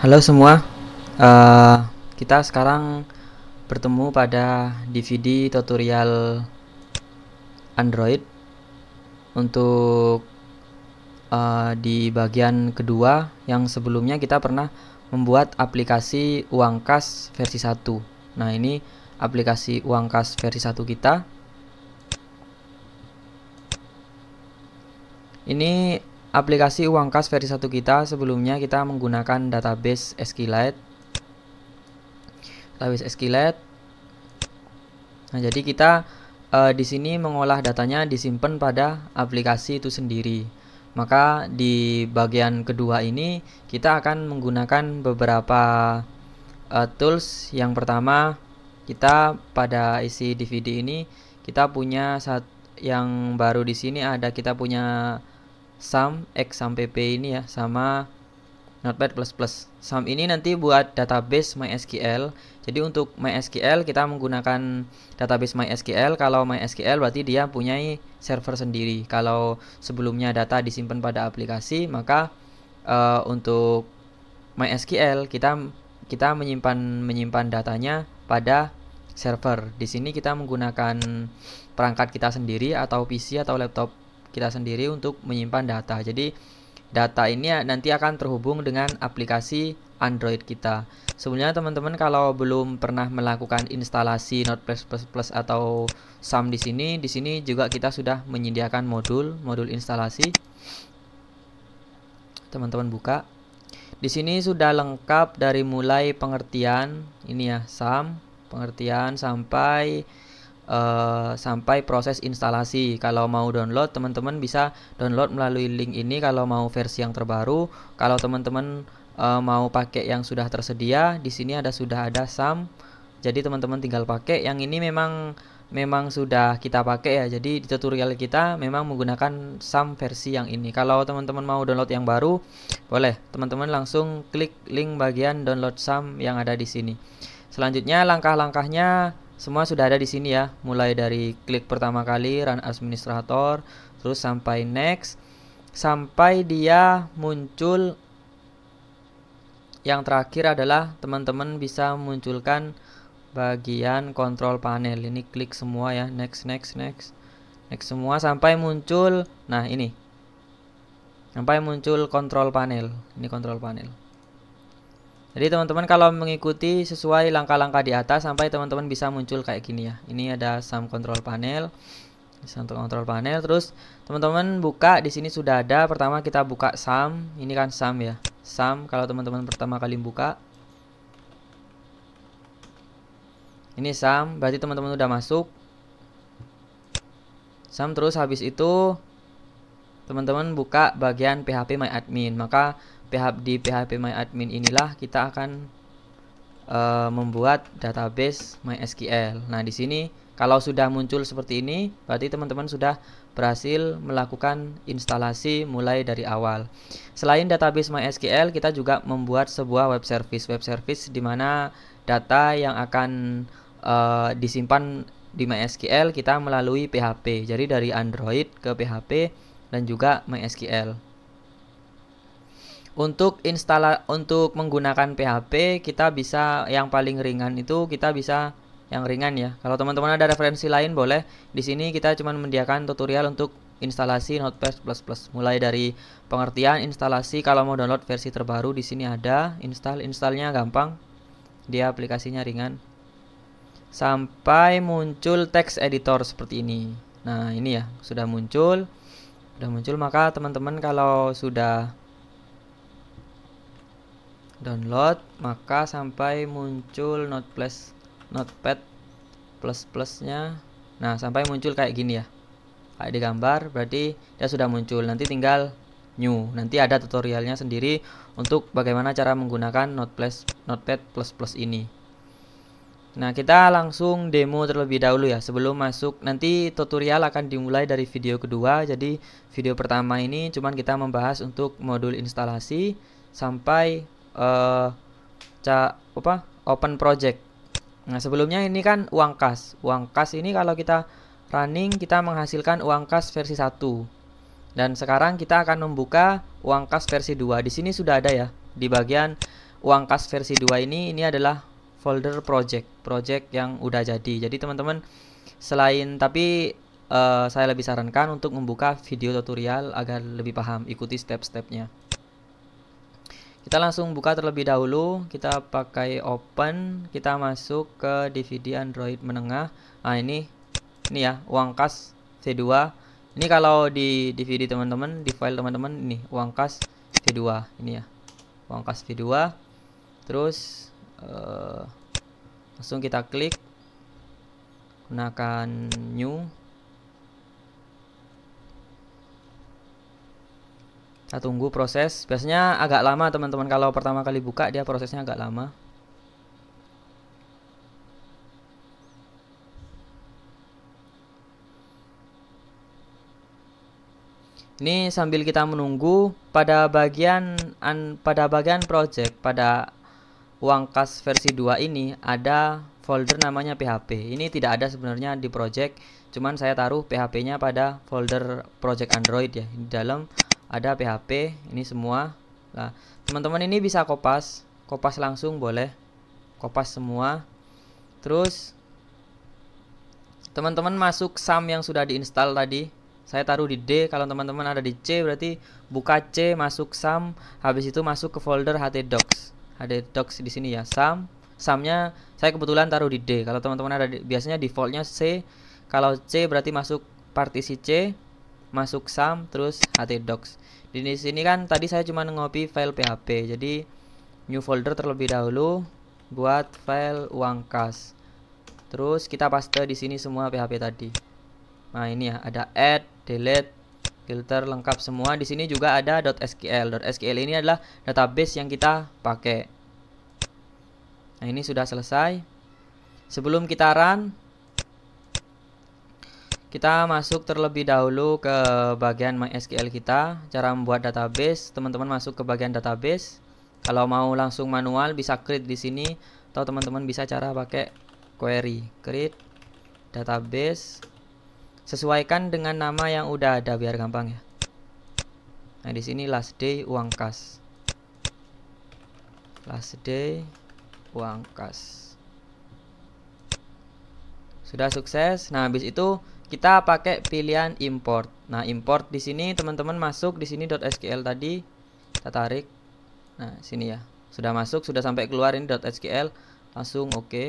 Halo semua, uh, kita sekarang bertemu pada DVD tutorial Android untuk uh, di bagian kedua yang sebelumnya kita pernah membuat aplikasi uang kas versi 1 Nah ini aplikasi uang kas versi 1 kita Ini aplikasi uang kas versi 1 kita sebelumnya kita menggunakan database SQLite database SQLite nah jadi kita e, di sini mengolah datanya disimpan pada aplikasi itu sendiri maka di bagian kedua ini kita akan menggunakan beberapa e, tools yang pertama kita pada isi DVD ini kita punya saat yang baru di sini ada kita punya sum x sampai p ini ya sama Notepad++. plus plus. Sum ini nanti buat database MySQL. Jadi untuk MySQL kita menggunakan database MySQL. Kalau MySQL berarti dia punya server sendiri. Kalau sebelumnya data disimpan pada aplikasi, maka uh, untuk MySQL kita kita menyimpan menyimpan datanya pada server. Di sini kita menggunakan perangkat kita sendiri atau PC atau laptop kita sendiri untuk menyimpan data. Jadi data ini nanti akan terhubung dengan aplikasi Android kita. Sebenarnya teman-teman kalau belum pernah melakukan instalasi Node++ atau SAM di sini, di sini juga kita sudah menyediakan modul, modul instalasi. Teman-teman buka. Di sini sudah lengkap dari mulai pengertian ini ya SAM, pengertian sampai Eh, sampai proses instalasi. Kalau mau download, teman-teman bisa download melalui link ini kalau mau versi yang terbaru. Kalau teman-teman uh, mau pakai yang sudah tersedia, di sini ada sudah ada SAM. Jadi teman-teman tinggal pakai. Yang ini memang memang sudah kita pakai ya. Jadi di tutorial kita memang menggunakan SAM versi yang ini. Kalau teman-teman mau download yang baru, boleh. Teman-teman langsung klik link bagian download SAM yang ada di sini. Selanjutnya langkah-langkahnya semua sudah ada di sini ya, mulai dari klik pertama kali run administrator, terus sampai next, sampai dia muncul yang terakhir adalah teman-teman bisa munculkan bagian kontrol panel. Ini klik semua ya, next, next, next, next semua sampai muncul. Nah ini, sampai muncul kontrol panel. Ini kontrol panel. Jadi teman-teman kalau mengikuti sesuai langkah-langkah di atas sampai teman-teman bisa muncul kayak gini ya. Ini ada sum control panel. Sum control panel terus teman-teman buka di sini sudah ada. Pertama kita buka sum, ini kan sum ya. Sum kalau teman-teman pertama kali buka. Ini sum, berarti teman-teman udah masuk. Sum terus habis itu teman-teman buka bagian PHP My Admin. Maka di PHP My Admin inilah kita akan uh, membuat database MySQL. Nah, di sini kalau sudah muncul seperti ini, berarti teman-teman sudah berhasil melakukan instalasi mulai dari awal. Selain database MySQL, kita juga membuat sebuah web service. Web service di mana data yang akan uh, disimpan di MySQL kita melalui PHP. Jadi dari Android ke PHP dan juga MySQL. Untuk instala untuk menggunakan PHP kita bisa yang paling ringan itu kita bisa yang ringan ya. Kalau teman-teman ada referensi lain boleh. Di sini kita cuma mendiakan tutorial untuk instalasi Notepad++. Mulai dari pengertian instalasi kalau mau download versi terbaru di sini ada. Install installnya gampang. Dia aplikasinya ringan. Sampai muncul text editor seperti ini. Nah, ini ya, sudah muncul udah muncul maka teman-teman kalau sudah download maka sampai muncul not plus notepad plus plusnya nah sampai muncul kayak gini ya kayak di gambar berarti dia sudah muncul nanti tinggal new nanti ada tutorialnya sendiri untuk bagaimana cara menggunakan Plus notepad plus plus ini Nah, kita langsung demo terlebih dahulu ya sebelum masuk. Nanti tutorial akan dimulai dari video kedua. Jadi, video pertama ini cuman kita membahas untuk modul instalasi sampai uh, apa? open project. Nah, sebelumnya ini kan uang kas. Uang kas ini kalau kita running kita menghasilkan uang kas versi 1. Dan sekarang kita akan membuka uang kas versi 2. Di sini sudah ada ya di bagian uang kas versi 2 ini ini adalah folder project project yang udah jadi jadi teman-teman selain tapi uh, saya lebih sarankan untuk membuka video tutorial agar lebih paham ikuti step-stepnya kita langsung buka terlebih dahulu kita pakai open kita masuk ke DVD Android menengah nah ini ini ya uang kas C2 ini kalau di DVD teman-teman di file teman-teman ini uang kas V2 ini ya uang kas V2 terus uh, langsung kita klik gunakan new kita tunggu proses biasanya agak lama teman-teman kalau pertama kali buka dia prosesnya agak lama ini sambil kita menunggu pada bagian an, pada bagian project pada Wangkas versi 2 ini ada folder namanya PHP. Ini tidak ada sebenarnya di project, cuman saya taruh PHP-nya pada folder project Android ya. Di dalam ada PHP, ini semua. Nah, teman-teman ini bisa kopas, kopas langsung boleh. Kopas semua. Terus teman-teman masuk SAM yang sudah diinstal tadi. Saya taruh di D, kalau teman-teman ada di C berarti buka C, masuk SAM, habis itu masuk ke folder htdocs ada docs di sini ya Sam, samnya saya kebetulan taruh di D kalau teman-teman ada di, biasanya defaultnya C kalau C berarti masuk partisi C masuk sam, terus docs. di sini kan tadi saya cuma ngopi file php jadi new folder terlebih dahulu buat file uang kas terus kita paste di sini semua php tadi nah ini ya ada add delete filter lengkap semua. Di sini juga ada .sql. .sql ini adalah database yang kita pakai. Nah, ini sudah selesai. Sebelum kita run, kita masuk terlebih dahulu ke bagian MySQL kita. Cara membuat database, teman-teman masuk ke bagian database. Kalau mau langsung manual bisa create di sini atau teman-teman bisa cara pakai query, create database Sesuaikan dengan nama yang udah ada biar gampang ya. Nah, di sini last day uang kas. Last day uang kas. Sudah sukses. Nah, habis itu kita pakai pilihan import. Nah, import di sini teman-teman masuk di sini .sql tadi. Kita tarik. Nah, sini ya. Sudah masuk, sudah sampai keluar ini .sql. Langsung oke. Okay.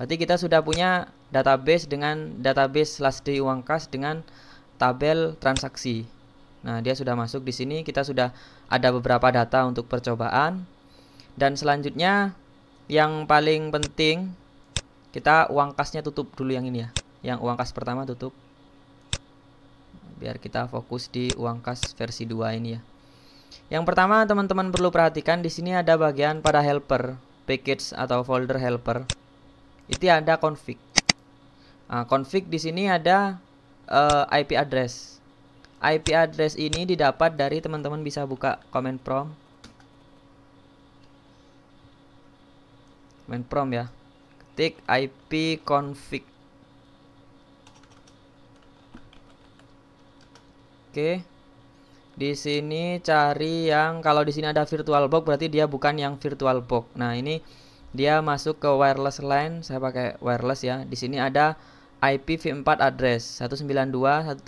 Berarti kita sudah punya database dengan database last day uang kas dengan tabel transaksi. Nah, dia sudah masuk di sini. Kita sudah ada beberapa data untuk percobaan. Dan selanjutnya yang paling penting kita uang kasnya tutup dulu yang ini ya. Yang uang kas pertama tutup. Biar kita fokus di uang kas versi 2 ini ya. Yang pertama teman-teman perlu perhatikan di sini ada bagian pada helper package atau folder helper. Itu ada config. Nah, config di sini ada uh, eh, IP address. IP address ini didapat dari teman-teman bisa buka command prompt. Command prompt ya. Ketik IP config. Oke. Di sini cari yang kalau di sini ada virtual box berarti dia bukan yang virtual box. Nah, ini dia masuk ke wireless line. Saya pakai wireless ya. Di sini ada IPv4 address 192.168.1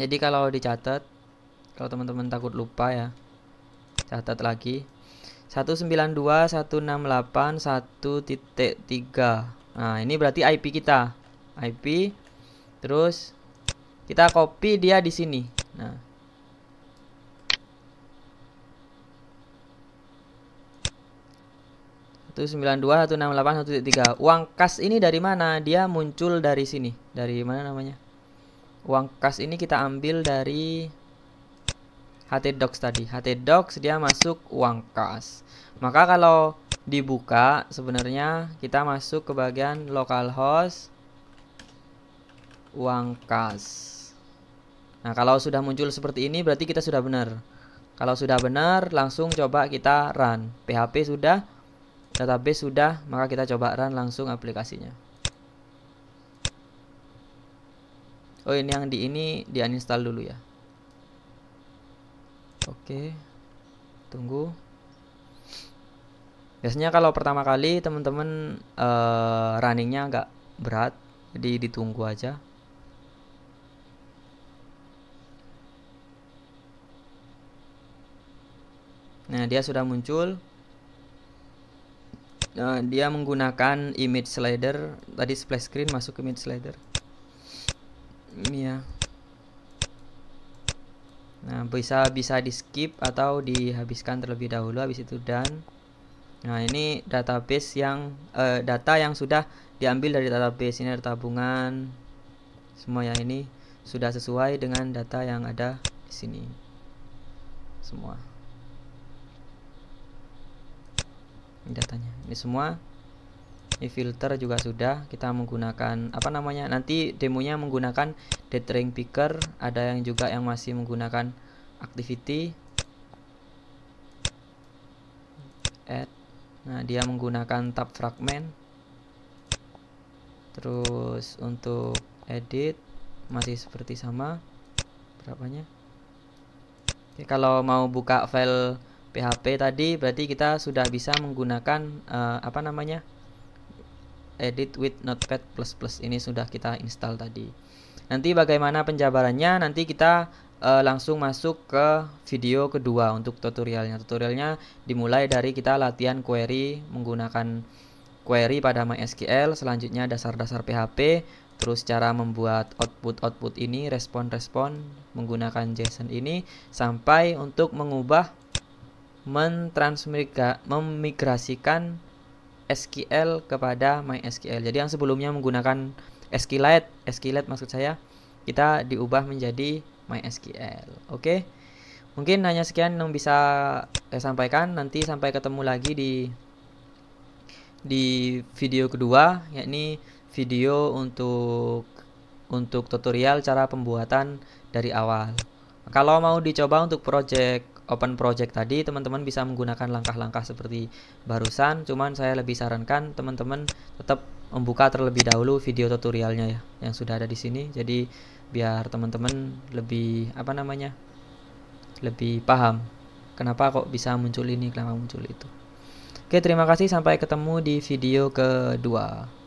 jadi kalau dicatat kalau teman-teman takut lupa ya catat lagi 192.168.1.3 nah ini berarti IP kita IP terus kita copy dia di sini nah 192.168.1.3 Uang kas ini dari mana? Dia muncul dari sini. Dari mana namanya? Uang kas ini kita ambil dari htdocs tadi. htdocs dia masuk uang kas. Maka kalau dibuka sebenarnya kita masuk ke bagian localhost uang kas. Nah, kalau sudah muncul seperti ini berarti kita sudah benar. Kalau sudah benar, langsung coba kita run. PHP sudah database sudah maka kita coba run langsung aplikasinya oh ini yang di ini di uninstall dulu ya oke tunggu biasanya kalau pertama kali teman-teman uh, runningnya agak berat jadi ditunggu aja nah dia sudah muncul Eh, dia menggunakan image slider tadi splash screen masuk ke image slider ini ya nah bisa bisa di skip atau dihabiskan terlebih dahulu habis itu dan nah ini database yang uh, data yang sudah diambil dari database ini ada tabungan semua ya ini sudah sesuai dengan data yang ada di sini semua ini datanya ini semua ini filter juga sudah kita menggunakan apa namanya nanti demonya menggunakan dethering picker ada yang juga yang masih menggunakan activity add nah dia menggunakan tab fragment terus untuk edit masih seperti sama berapanya Oke, kalau mau buka file PHP tadi berarti kita sudah bisa menggunakan uh, apa namanya edit with notepad plus plus ini sudah kita install tadi nanti bagaimana penjabarannya nanti kita uh, langsung masuk ke video kedua untuk tutorialnya tutorialnya dimulai dari kita latihan query menggunakan query pada MySQL selanjutnya dasar-dasar PHP terus cara membuat output-output ini respon-respon menggunakan JSON ini sampai untuk mengubah memigrasikan SQL kepada MySQL. Jadi yang sebelumnya menggunakan SQLite, SQLite maksud saya, kita diubah menjadi MySQL. Oke. Mungkin hanya sekian yang bisa saya sampaikan. Nanti sampai ketemu lagi di di video kedua, yakni video untuk untuk tutorial cara pembuatan dari awal. Kalau mau dicoba untuk project open project tadi teman-teman bisa menggunakan langkah-langkah seperti barusan cuman saya lebih sarankan teman-teman tetap membuka terlebih dahulu video tutorialnya ya yang sudah ada di sini jadi biar teman-teman lebih apa namanya lebih paham kenapa kok bisa muncul ini kenapa muncul itu oke terima kasih sampai ketemu di video kedua